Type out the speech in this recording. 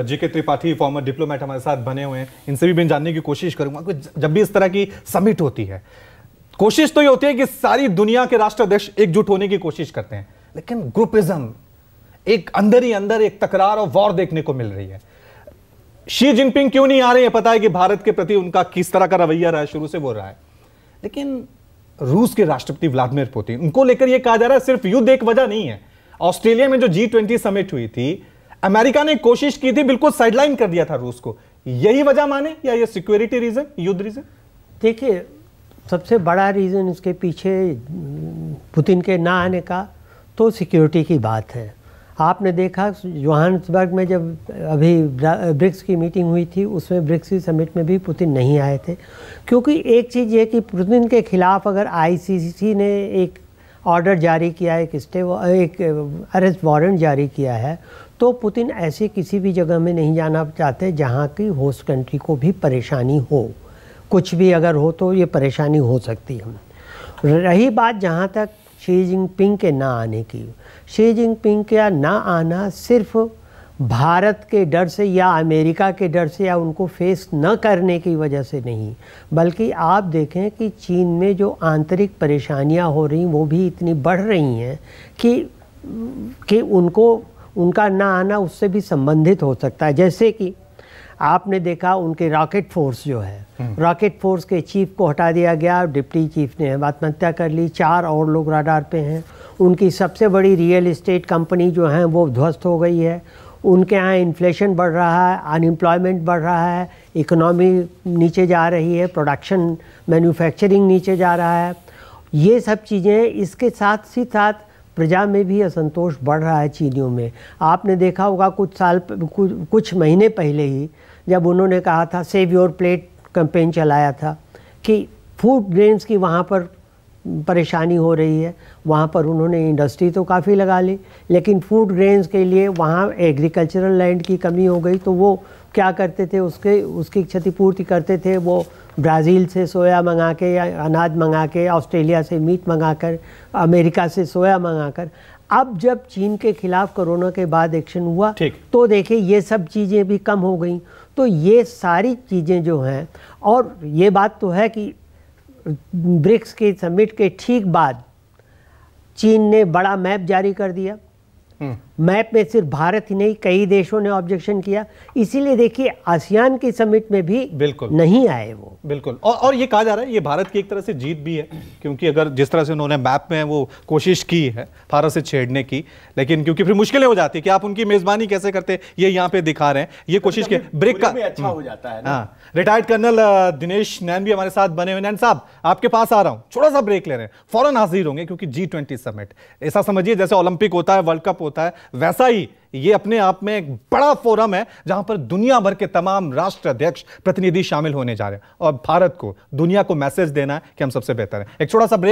GK Tripathi farmer diplomat हमारे साथ बने हुए हैं इनसे भी मैं जानने की कोशिश करूंगा कि जब भी इस तरह की समिट होती है कोशिश तो ये होती है कि सारी दुनिया के राष्ट्राध्यक्ष एकजुट होने की कोशिश करते हैं लेकिन ग्रुपिज्म एक अंदर ही अंदर एक तकरार और वॉर देखने को मिल रही है शी जिनपिंग क्यों नहीं आ रहे हैं पता है कि भारत के प्रति उनका किस तरह का रवैया रहा शुरू से बोल रहा है लेकिन रूस के राष्ट्रपति व्लादिमिर पुतिन उनको लेकर यह कहा जा रहा है सिर्फ युद्ध एक वजह नहीं है ऑस्ट्रेलिया में जो जी ट्वेंटी समिट हुई थी अमेरिका ने कोशिश की थी बिल्कुल साइडलाइन कर दिया था रूस को यही वजह माने या ये सिक्योरिटी रीजन युद्ध रीजन देखिए सबसे बड़ा रीज़न इसके पीछे पुतिन के ना आने का तो सिक्योरिटी की बात है आपने देखा जोहान्सबर्ग में जब अभी ब्रिक्स की मीटिंग हुई थी उसमें ब्रिक्स की समिट में भी पुतिन नहीं आए थे क्योंकि एक चीज़ ये कि पुतिन के खिलाफ अगर आईसीसी ने एक ऑर्डर जारी किया है एक स्टे एक अरेस्ट वारंट जारी किया है तो पुतिन ऐसे किसी भी जगह में नहीं जाना चाहते जहाँ की होस्ट कंट्री को भी परेशानी हो कुछ भी अगर हो तो ये परेशानी हो सकती है रही बात जहाँ तक शी जिनपिंग के ना आने की शी जिनपिंग का ना आना सिर्फ भारत के डर से या अमेरिका के डर से या उनको फेस न करने की वजह से नहीं बल्कि आप देखें कि चीन में जो आंतरिक परेशानियां हो रही वो भी इतनी बढ़ रही हैं कि कि उनको उनका ना आना उससे भी संबंधित हो सकता है जैसे कि आपने देखा उनके रॉकेट फोर्स जो है हम्म। रॉकेट फोर्स के चीफ को हटा दिया गया डिप्टी चीफ ने आत्महत्या कर ली चार और लोग राडार पे हैं उनकी सबसे बड़ी रियल इस्टेट कंपनी जो है वो ध्वस्त हो गई है उनके यहाँ इन्फ्लेशन बढ़ रहा है अनएम्प्लॉयमेंट बढ़ रहा है इकोनॉमी नीचे जा रही है प्रोडक्शन मैन्युफैक्चरिंग नीचे जा रहा है ये सब चीज़ें इसके साथ ही साथ प्रजा में भी असंतोष बढ़ रहा है चीनियों में आपने देखा होगा कुछ साल कुछ कुछ महीने पहले ही जब उन्होंने कहा था सेव योर प्लेट कैंपेन चलाया था कि फूड ग्रेन्स की वहाँ पर परेशानी हो रही है वहाँ पर उन्होंने इंडस्ट्री तो काफ़ी लगा ली लेकिन फूड ग्रेन्स के लिए वहाँ एग्रीकल्चरल लैंड की कमी हो गई तो वो क्या करते थे उसके उसकी क्षतिपूर्ति करते थे वो ब्राज़ील से सोया मंगा के या अनाज मंगा के ऑस्ट्रेलिया से मीट मंगा कर अमेरिका से सोया मंगा कर अब जब चीन के खिलाफ कोरोना के बाद एक्शन हुआ तो देखिए ये सब चीज़ें भी कम हो गई तो ये सारी चीज़ें जो हैं और ये बात तो है कि ब्रिक्स के समिट के ठीक बाद चीन ने बड़ा मैप जारी कर दिया हम्म। मैप में सिर्फ भारत ही नहीं कई देशों ने ऑब्जेक्शन किया इसीलिए देखिए आसियान की समिट में भी बिल्कुल नहीं आए वो बिल्कुल और और ये कहा जा रहा है ये भारत की एक तरह से जीत भी है क्योंकि अगर जिस तरह से उन्होंने मैप में वो कोशिश की है भारत से छेड़ने की लेकिन क्योंकि फिर मुश्किलें हो जाती है कि आप उनकी मेजबानी कैसे करते ये यहाँ पे दिखा रहे हैं ये कोशिश की ब्रेक का अच्छा हम्म। हो जाता है हाँ रिटायर्ड कर्नल दिनेश नैन भी हमारे साथ बने हुए नैन साहब आपके पास आ रहा हूँ छोटा सा ब्रेक ले रहे हैं फौरन हाजिर होंगे क्योंकि जी ट्वेंटी समिट ऐसा समझिए जैसे ओलंपिक होता है वर्ल्ड कप होता है वैसा ही ये अपने आप में एक बड़ा फोरम है जहां पर दुनिया भर के तमाम राष्ट्र अध्यक्ष प्रतिनिधि शामिल होने जा रहे हैं और भारत को दुनिया को मैसेज देना है कि हम सबसे बेहतर हैं एक छोटा सा ब्रेक